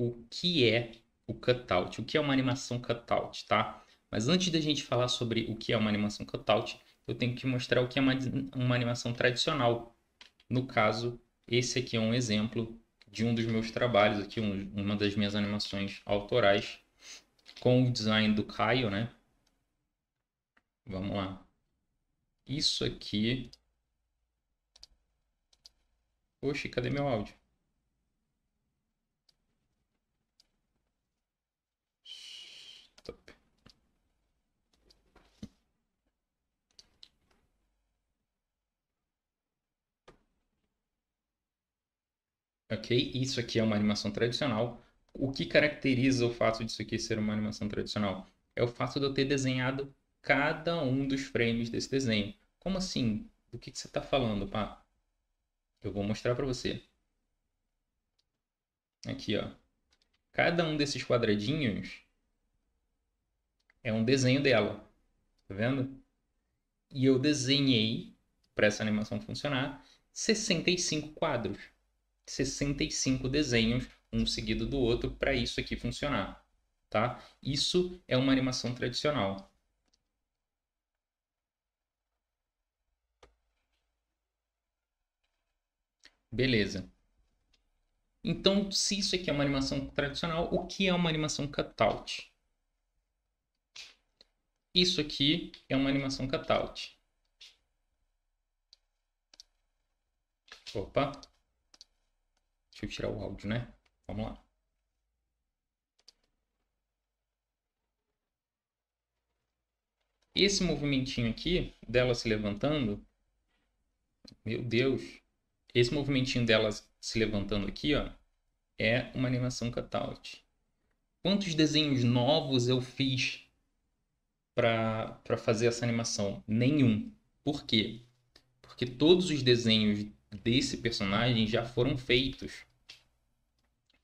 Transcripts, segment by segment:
o que é o cutout, o que é uma animação cutout, tá? Mas antes da gente falar sobre o que é uma animação cutout, eu tenho que mostrar o que é uma, uma animação tradicional. No caso, esse aqui é um exemplo de um dos meus trabalhos, aqui um, uma das minhas animações autorais, com o design do Caio, né? Vamos lá. Isso aqui. Oxe, cadê meu áudio? Ok? Isso aqui é uma animação tradicional. O que caracteriza o fato disso aqui ser uma animação tradicional? É o fato de eu ter desenhado cada um dos frames desse desenho. Como assim? Do que, que você está falando, pá? Eu vou mostrar para você. Aqui, ó. Cada um desses quadradinhos é um desenho dela. Tá vendo? E eu desenhei, para essa animação funcionar, 65 quadros. 65 desenhos, um seguido do outro, para isso aqui funcionar. Tá? Isso é uma animação tradicional. Beleza. Então, se isso aqui é uma animação tradicional, o que é uma animação cutout? Isso aqui é uma animação cutout. Opa, Deixa eu tirar o áudio, né? Vamos lá. Esse movimentinho aqui, dela se levantando, meu Deus, esse movimentinho dela se levantando aqui, ó, é uma animação cutout. Quantos desenhos novos eu fiz para fazer essa animação? Nenhum. Por quê? Porque todos os desenhos desse personagem já foram feitos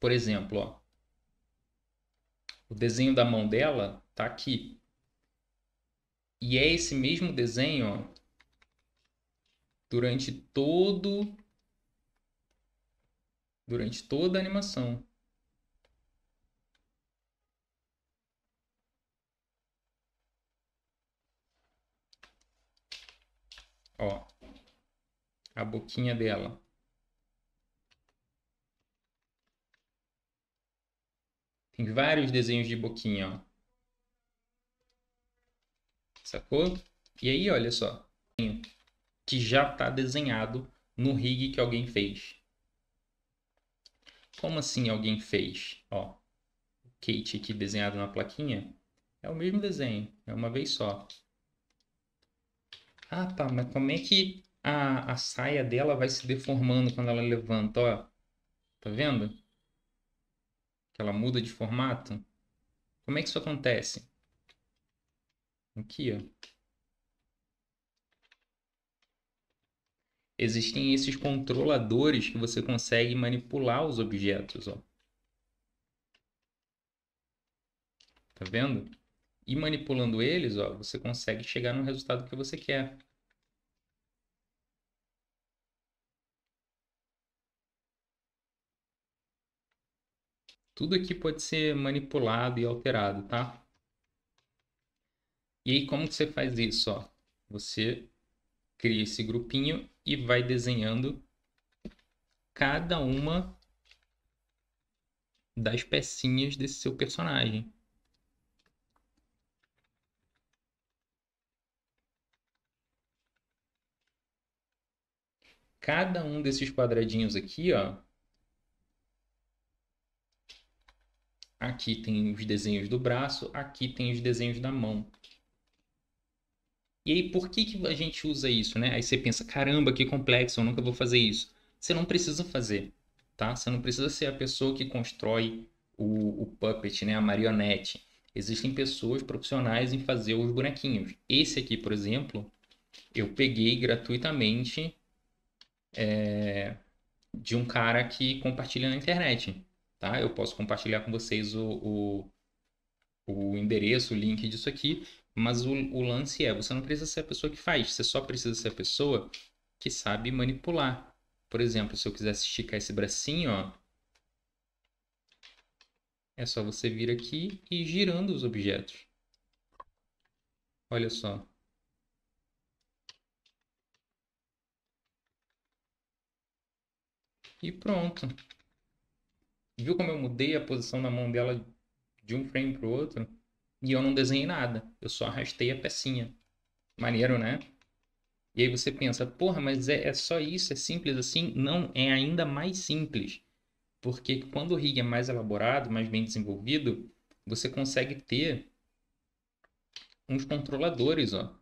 por exemplo, ó, o desenho da mão dela está aqui. E é esse mesmo desenho ó, durante todo durante toda a animação. Ó, a boquinha dela. Tem vários desenhos de boquinha, ó. Sacou? E aí, olha só. Que já tá desenhado no rig que alguém fez. Como assim alguém fez? Ó, Kate aqui desenhado na plaquinha. É o mesmo desenho, é uma vez só. Ah, tá, mas como é que a, a saia dela vai se deformando quando ela levanta, ó? Tá vendo? que ela muda de formato. Como é que isso acontece? Aqui, ó. Existem esses controladores que você consegue manipular os objetos, ó. Tá vendo? E manipulando eles, ó, você consegue chegar no resultado que você quer. Tudo aqui pode ser manipulado e alterado, tá? E aí, como que você faz isso? Ó? Você cria esse grupinho e vai desenhando cada uma das pecinhas desse seu personagem. Cada um desses quadradinhos aqui, ó, Aqui tem os desenhos do braço, aqui tem os desenhos da mão. E aí, por que, que a gente usa isso, né? Aí você pensa, caramba, que complexo, eu nunca vou fazer isso. Você não precisa fazer, tá? Você não precisa ser a pessoa que constrói o, o puppet, né? A marionete. Existem pessoas profissionais em fazer os bonequinhos. Esse aqui, por exemplo, eu peguei gratuitamente é, de um cara que compartilha na internet tá? Eu posso compartilhar com vocês o, o, o endereço, o link disso aqui, mas o, o lance é, você não precisa ser a pessoa que faz, você só precisa ser a pessoa que sabe manipular. Por exemplo, se eu quisesse esticar esse bracinho, ó, é só você vir aqui e ir girando os objetos. Olha só. E pronto. Viu como eu mudei a posição da mão dela de um frame para o outro? E eu não desenhei nada. Eu só arrastei a pecinha. Maneiro, né? E aí você pensa, porra, mas é, é só isso? É simples assim? Não, é ainda mais simples. Porque quando o rig é mais elaborado, mais bem desenvolvido, você consegue ter uns controladores, ó.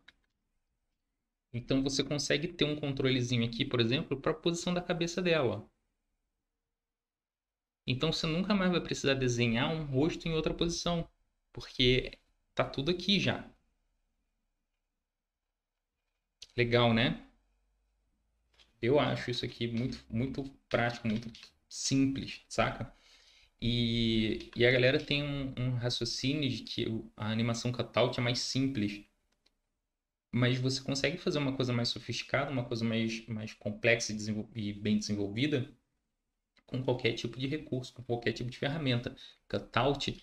Então você consegue ter um controlezinho aqui, por exemplo, para a posição da cabeça dela. Ó. Então você nunca mais vai precisar desenhar um rosto em outra posição, porque tá tudo aqui já. Legal, né? Eu acho isso aqui muito, muito prático, muito simples, saca? E, e a galera tem um, um raciocínio de que a animação cutout é mais simples. Mas você consegue fazer uma coisa mais sofisticada, uma coisa mais, mais complexa e, e bem desenvolvida com qualquer tipo de recurso, com qualquer tipo de ferramenta. Cutout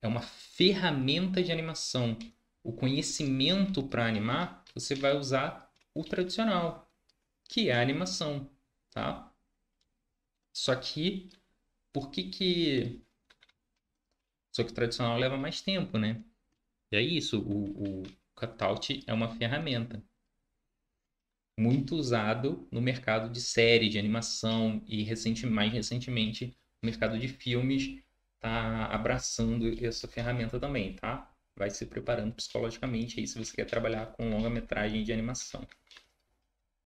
é uma ferramenta de animação. O conhecimento para animar, você vai usar o tradicional, que é a animação, tá? Só que, por que que... Só que o tradicional leva mais tempo, né? E é isso, o, o cutout é uma ferramenta muito usado no mercado de série, de animação e recente, mais recentemente o mercado de filmes está abraçando essa ferramenta também, tá? Vai se preparando psicologicamente aí se você quer trabalhar com longa-metragem de animação.